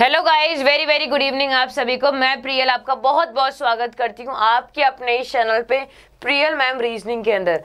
hello guys very very good evening आप सभी को मैं प्रियल आपका बहुत बहुत स्वागत करती हूँ आपके अपने इस चैनल पे प्रियल मैम रीजनिंग के अंदर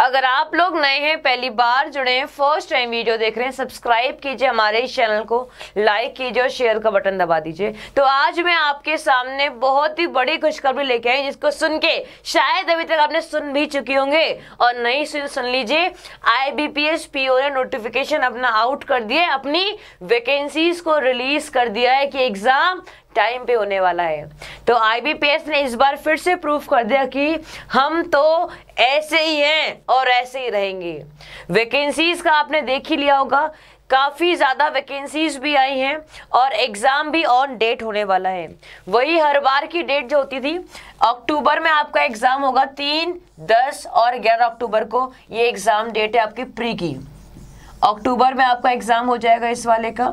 अगर आप लोग नए हैं पहली बार जुड़े हैं फर्स्ट टाइम वीडियो देख रहे हैं सब्सक्राइब कीजिए हमारे इस चैनल को लाइक कीजिए और शेयर का बटन दबा दीजिए तो आज मैं आपके सामने बहुत ही बड़ी खुशखबरी लेके आई जिसको सुन के शायद अभी तक आपने सुन भी चुकी होंगे और नई सुन सुन लीजिए I B P S P O ने नोटिफिकेशन अपना आउट कर दिया अपनी वैकेंसीज को रिलीज कर दिया है कि एग्जाम टाइम पे होने वाला है तो आईबीपीएस ने इस बार फिर से प्रूफ कर दिया कि हम तो ऐसे ही हैं और ऐसे ही रहेंगे वैकेंसीज का आपने देख ही लिया होगा काफ़ी ज़्यादा वैकेंसीज भी आई हैं और एग्ज़ाम भी ऑन डेट होने वाला है वही हर बार की डेट जो होती थी अक्टूबर में आपका एग्ज़ाम होगा तीन दस और ग्यारह अक्टूबर को ये एग्ज़ाम डेट है आपकी प्री की अक्टूबर में आपका एग्जाम हो जाएगा इस वाले का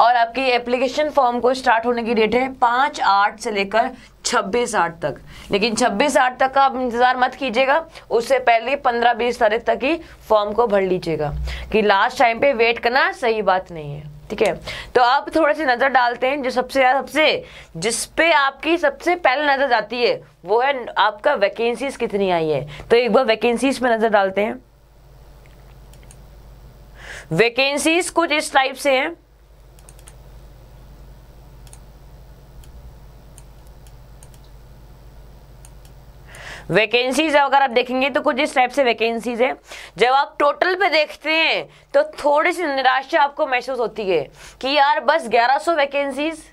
और आपकी एप्लीकेशन फॉर्म को स्टार्ट होने की डेट है पाँच आठ से लेकर छब्बीस आठ तक लेकिन छब्बीस आठ तक का आप इंतज़ार मत कीजिएगा उससे पहले पंद्रह बीस तारीख तक ही फॉर्म को भर लीजिएगा कि लास्ट टाइम पे वेट करना सही बात नहीं है ठीक है तो आप थोड़ा सी नज़र डालते हैं जो सबसे सबसे जिसपे आपकी सबसे पहले नज़र आती है वो है आपका वैकेंसीज कितनी आई है तो एक बार वैकेंसीज पर नज़र डालते हैं वैकेंसीज कुछ इस टाइप से हैं वैकेंसीज अगर आप देखेंगे तो कुछ इस टाइप से वैकेंसीज है जब आप टोटल पे देखते हैं तो थोड़ी सी निराशा आपको महसूस होती है कि यार बस 1100 वैकेंसीज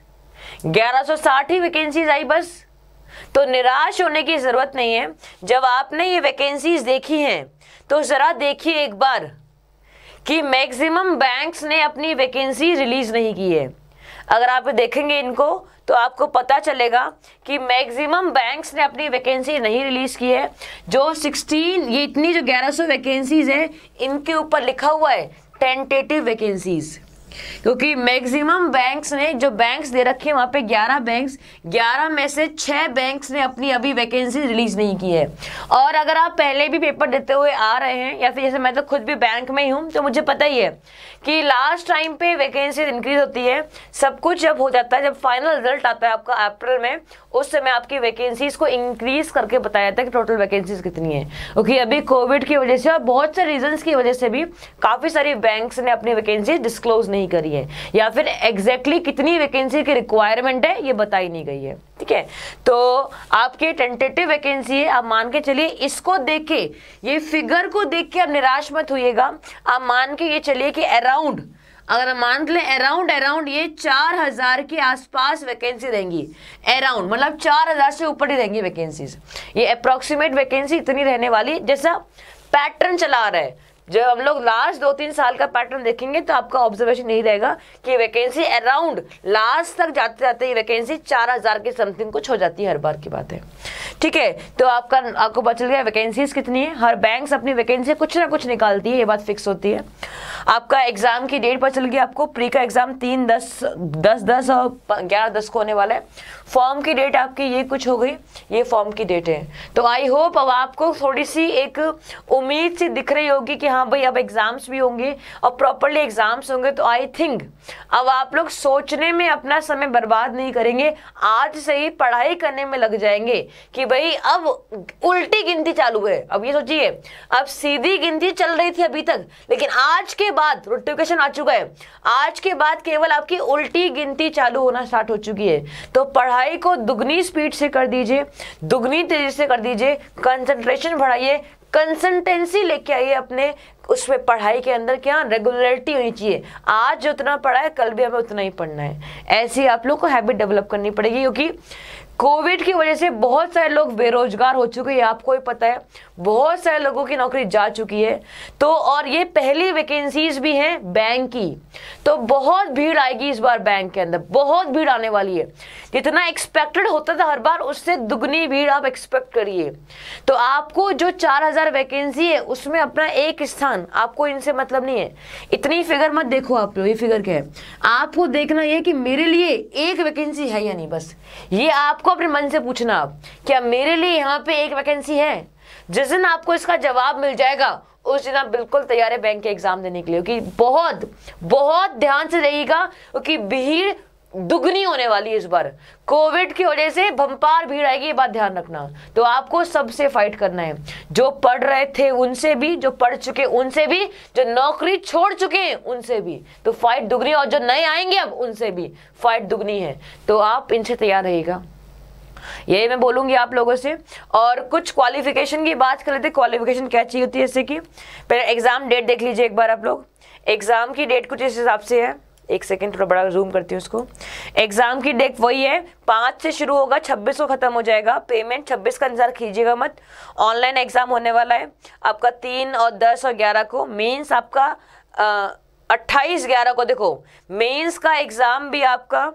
1160 ही वैकेंसीज आई बस तो निराश होने की ज़रूरत नहीं है जब आपने ये वैकेंसीज देखी हैं तो ज़रा देखिए एक बार कि मैक्सिमम बैंक्स ने अपनी वैकेंसी रिलीज़ नहीं की है अगर आप देखेंगे इनको तो आपको पता चलेगा कि मैक्सिमम बैंक्स ने अपनी वैकेंसी नहीं रिलीज़ की है जो 16 ये इतनी जो 1100 वैकेंसीज़ हैं इनके ऊपर लिखा हुआ है टेंटेटिव वैकेंसीज़ क्योंकि मैक्सिमम बैंक्स ने जो बैंक्स दे रखे हैं वहाँ पे 11 बैंक्स 11 में से 6 बैंक्स ने अपनी अभी वैकेंसी रिलीज नहीं की है और अगर आप पहले भी पेपर देते हुए आ रहे हैं या फिर जैसे मैं तो खुद भी बैंक में ही हूँ तो मुझे पता ही है कि लास्ट टाइम पे वैकेंसी इंक्रीज होती है सब कुछ जब हो जाता है जब फाइनल रिजल्ट आता है आपका अप्रैल में उस समय आपकी वैकेंसीज को इंक्रीज करके बताया था कि टोटल वैकेंसीज कितनी है ओके okay, अभी कोविड की वजह से और बहुत से रीजंस की वजह से भी काफ़ी सारी बैंक्स ने अपनी वैकेंसी डिस्क्लोज नहीं करी है या फिर एग्जैक्टली exactly कितनी वैकेंसी की रिक्वायरमेंट है ये बताई नहीं गई है ठीक है तो आपकी टेंटेटिव वैकेंसी है आप मान के चलिए इसको देख के ये फिगर को देख के आप निराश मत हुईगा आप मान के ये चलिए कि अराउंड अगर हम मान लें अराउंड अराउंड ये चार हज़ार के आसपास वैकेंसी रहेंगी अराउंड मतलब चार हज़ार से ऊपर ही रहेंगी वैकेंसीज ये अप्रॉक्सीमेट वैकेंसी इतनी रहने वाली जैसा पैटर्न चला रहा है जब हम लोग लास्ट दो तीन साल का पैटर्न देखेंगे तो आपका ऑब्जर्वेशन यही रहेगा कि वैकेंसी अराउंड लास्ट तक जाते जाते ये वैकेंसी चार हज़ार के समथिंग कुछ हो जाती है हर बार की बात है ठीक है तो आपका आपको पता चल गया वैकेंसीज कितनी है हर बैंक अपनी वैकेंसी कुछ ना कुछ निकालती है ये बात फिक्स होती है आपका एग्जाम की डेट पता चल गया आपको प्री का एग्जाम तीन दस दस दस और ग्यारह दस को होने वाला है फॉर्म की डेट आपकी ये कुछ हो गई ये फॉर्म की डेट है तो आई होप अब आपको थोड़ी सी एक उम्मीद सी दिख रही होगी कि हाँ हाँ भाई अब एग्ज़ाम्स भी होंगे और प्रॉपरली एग्ज़ाम्स होंगे तो आई थिंक अब आप लोग सोचने में अपना समय बर्बाद नहीं करेंगे आज से ही पढ़ाई करने में लग जाएंगे कि भाई अब उल्टी गिनती चालू है अब ये सोचिए अब सीधी गिनती चल रही थी अभी तक लेकिन आज के बाद नोटिफिकेशन आ चुका है आज के बाद केवल आपकी उल्टी गिनती चालू होना स्टार्ट हो चुकी है तो पढ़ाई को दुगनी स्पीड से कर दीजिए दुगनी तेजी से कर दीजिए कंसंट्रेशन बढ़ाइए कंसल्टेंसी लेके आइए अपने उसमें पढ़ाई के अंदर क्या रेगुलरिटी होनी चाहिए आज जितना पढ़ा है कल भी हमें उतना ही पढ़ना है ऐसी आप लोग को हैबिट डेवलप करनी पड़ेगी क्योंकि कोविड की वजह से बहुत सारे लोग बेरोजगार हो चुके हैं आपको ही पता है बहुत सारे लोगों की नौकरी जा चुकी है तो और ये पहली वैकेंसीज भी हैं बैंक की तो बहुत भीड़ आएगी इस बार बैंक के अंदर बहुत भीड़ आने वाली है जितना एक्सपेक्टेड होता था हर बार उससे दुगनी भीड़ आप एक्सपेक्ट करिए तो आपको जो हजार वैकेंसी है उसमें अपना एक स्थान आपको इनसे मतलब नहीं है इतनी फिगर मत देखो आप लोग ये फिगर क्या है आपको देखना यह कि मेरे लिए एक वैकेंसी है या नहीं बस ये आपको आपको अपने मन से पूछना आप क्या मेरे लिए यहाँ पे एक वैकेंसी है जिस दिन आपको इसका जवाब मिल जाएगा उस दिन आप बिल्कुल तैयार है बैंक के एग्जाम देने के लिए क्योंकि बहुत बहुत ध्यान से रहिएगा क्योंकि भीड़ दुगनी होने वाली है इस बार कोविड की वजह से भंपार भीड़ आएगी ये बात ध्यान रखना तो आपको सबसे फाइट करना है जो पढ़ रहे थे उनसे भी जो पढ़ चुके उनसे भी जो नौकरी छोड़ चुके हैं उनसे भी तो फाइट दुगनी और जो नए आएंगे अब उनसे भी फाइट दुगनी है तो आप इनसे तैयार रहेगा यही मैं बोलूंगी आप लोगों से और कुछ क्वालिफिकेशन की बात कर लेते क्वालिफिकेशन क्या चाहिए होती है जैसे कि पहले एग्ज़ाम डेट देख लीजिए एक बार आप लोग एग्ज़ाम की डेट कुछ इस हिसाब से है एक सेकेंड थोड़ा बड़ा जूम करती हूँ उसको एग्ज़ाम की डेट वही है पाँच से शुरू होगा छब्बीस को ख़त्म हो जाएगा पेमेंट छब्बीस का इंतजार कीजिएगा मत ऑनलाइन एग्ज़ाम होने वाला है आपका तीन और दस और ग्यारह को मेंस आपका अट्ठाईस ग्यारह को देखो मेंस का एग्ज़ाम भी आपका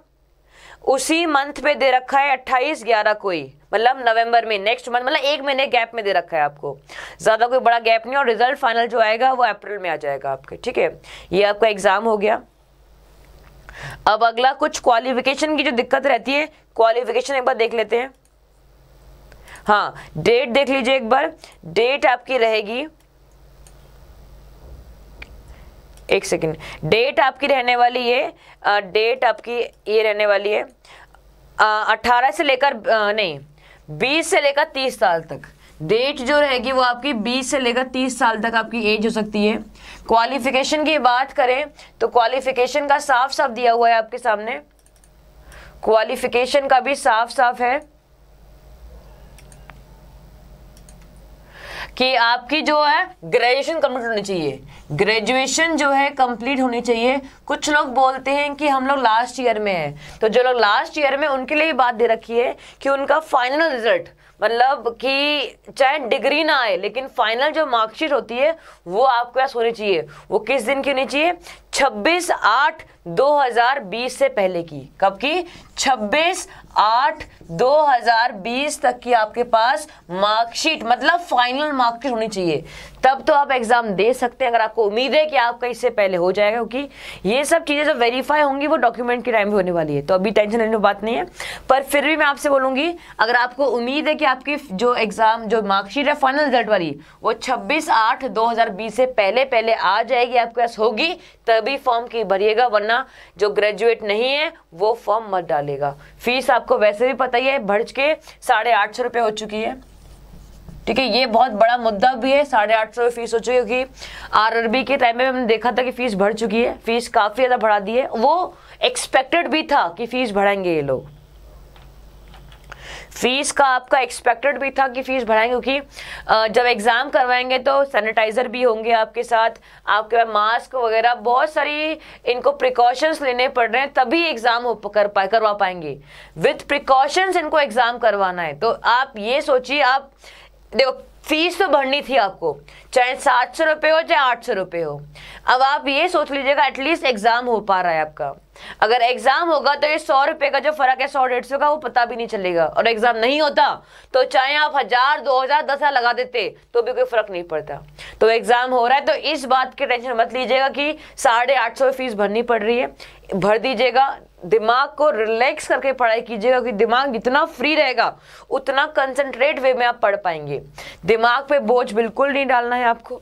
उसी मंथ पे दे रखा है अट्ठाईस ग्यारह को ही मतलब नवंबर में नेक्स्ट मंथ मतलब एक महीने गैप में दे रखा है आपको ज़्यादा कोई बड़ा गैप नहीं और रिजल्ट फाइनल जो आएगा वो अप्रैल में आ जाएगा आपके ठीक है ये आपका एग्ज़ाम हो गया अब अगला कुछ क्वालिफिकेशन की जो दिक्कत रहती है क्वालिफिकेशन एक बार देख लेते हैं हाँ डेट देख लीजिए एक बार डेट आपकी रहेगी एक सेकेंड डेट आपकी रहने वाली है डेट आपकी ये रहने वाली है अट्ठारह से लेकर नहीं बीस से लेकर तीस साल तक डेट जो रहेगी वो आपकी बीस से लेकर तीस साल तक आपकी एज हो सकती है क्वालिफिकेशन की बात करें तो क्वालिफिकेशन का साफ साफ दिया हुआ है आपके सामने क्वालिफिकेशन का भी साफ साफ है कि आपकी जो है ग्रेजुएशन कंप्लीट होनी चाहिए ग्रेजुएशन जो है कंप्लीट होनी चाहिए कुछ लोग बोलते हैं कि हम लोग लास्ट ईयर में हैं तो जो लोग लास्ट ईयर में उनके लिए बात दे रखी है कि उनका फाइनल रिजल्ट मतलब कि चाहे डिग्री ना आए लेकिन फाइनल जो मार्कशीट होती है वो आपके पास होनी चाहिए वो किस दिन की होनी चाहिए छब्बीस आठ 2020 से पहले की कब की 26 आठ 2020 तक की आपके पास मार्कशीट मतलब फाइनल मार्कशीट होनी चाहिए तब तो आप एग्ज़ाम दे सकते हैं अगर आपको उम्मीद है कि आपका इससे पहले हो जाएगा क्योंकि ये सब चीज़ें जब वेरीफाई होंगी वो डॉक्यूमेंट के टाइम भी होने वाली है तो अभी टेंशन लेने की बात नहीं है पर फिर भी मैं आपसे बोलूँगी अगर आपको उम्मीद है कि आपकी जो एग्ज़ाम जो मार्कशीट है फाइनल रिजल्ट वाली वो छब्बीस आठ दो से पहले पहले आ जाएगी आपके पास होगी तभी फॉर्म की भरिएगा वरना जो ग्रेजुएट नहीं है वो फॉर्म मत डालेगा फीस आपको वैसे भी पता ही है भर्ज के साढ़े आठ सौ रुपये हो चुकी है ठीक है ये बहुत बड़ा मुद्दा भी है साढ़े आठ सौ फीस हो चुकी है क्योंकि आरआरबी के टाइम में हमने देखा था कि फीस बढ़ चुकी है फीस काफ़ी ज़्यादा बढ़ा दी है वो एक्सपेक्टेड भी था कि फीस बढ़ाएंगे ये लोग फीस का आपका एक्सपेक्टेड भी था कि फीस बढ़ाएंगे क्योंकि जब एग्ज़ाम करवाएंगे तो सैनिटाइज़र भी होंगे आपके साथ आपके पास मास्क वगैरह बहुत सारी इनको प्रिकॉशंस लेने पड़ रहे हैं तभी एग्ज़ाम हो कर पाए करवा पाएंगे विथ प्रिकॉशंस इनको एग्ज़ाम करवाना है तो आप ये सोचिए आप देखो फीस तो भरनी थी आपको चाहे सात सौ रुपये हो चाहे आठ सौ रुपये हो अब आप ये सोच लीजिएगा एटलीस्ट एग्जाम हो पा रहा है आपका अगर एग्जाम होगा तो ये सौ रुपए का जो फर्क है सौ डेढ़ सौ का वो पता भी नहीं चलेगा और एग्जाम नहीं होता तो चाहे आप हजार दो हजार दस हजार लगा देते तो भी कोई फर्क नहीं पड़ता तो एग्जाम हो रहा है तो इस बात की टेंशन मत लीजिएगा कि साढ़े आठ सौ फीस भरनी पड़ रही है भर दीजिएगा दिमाग को रिलैक्स करके पढ़ाई कीजिएगा कि दिमाग जितना फ्री रहेगा उतना कंसंट्रेट वे में आप पढ़ पाएंगे दिमाग पे बोझ बिल्कुल नहीं डालना है आपको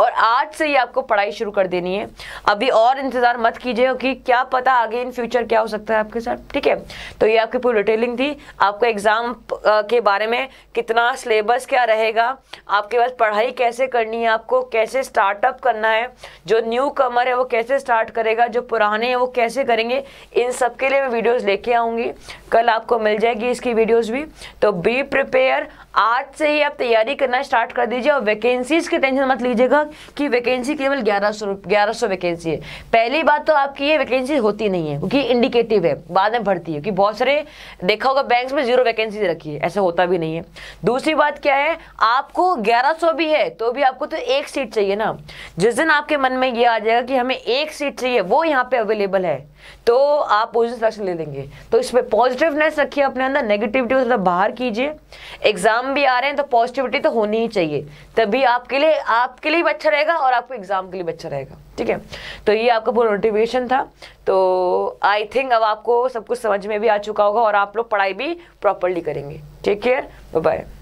और आज से ही आपको पढ़ाई शुरू कर देनी है अभी और इंतज़ार मत कीजिए कि क्या पता आगे इन फ्यूचर क्या हो सकता है आपके साथ ठीक है तो ये आपकी पूरी डिटेलिंग थी आपको एग्ज़ाम के बारे में कितना सिलेबस क्या रहेगा आपके पास पढ़ाई कैसे करनी है आपको कैसे स्टार्टअप करना है जो न्यू कमर है वो कैसे स्टार्ट करेगा जो पुराने हैं वो कैसे करेंगे इन सब के लिए मैं वीडियोज़ लेके आऊँगी कल आपको मिल जाएगी इसकी वीडियोस भी तो बी प्रिपेयर आज से ही आप तैयारी करना स्टार्ट कर दीजिए और वैकेंसीज की टेंशन मत लीजिएगा कि वैकेंसी केवल ग्यारह सौ ग्यारह सौ वैकेंसी है पहली बात तो आपकी ये वैकेंसी होती नहीं है क्योंकि इंडिकेटिव है बाद में भरती है कि बहुत सारे देखा होगा बैंक में जीरो वैकेंसी रखी है ऐसा होता भी नहीं है दूसरी बात क्या है आपको ग्यारह भी है तो भी आपको तो एक सीट चाहिए ना जिस दिन आपके मन में ये आ जाएगा कि हमें एक सीट चाहिए वो यहाँ पे अवेलेबल है तो आप पॉजिटिव सिलेक्शन ले लेंगे तो इसमें पॉजिटिवनेस रखिए अपने अंदर नेगेटिविटी को थोड़ा बाहर कीजिए एग्जाम भी आ रहे हैं तो पॉजिटिविटी तो होनी ही चाहिए तभी आपके लिए आपके लिए भी अच्छा रहेगा और आपको एग्जाम के लिए भी अच्छा रहेगा ठीक है तो ये आपका पूरा मोटिवेशन था तो आई थिंक अब आपको सब कुछ समझ में भी आ चुका होगा और आप लोग पढ़ाई भी प्रॉपरली करेंगे टेक केयर बाय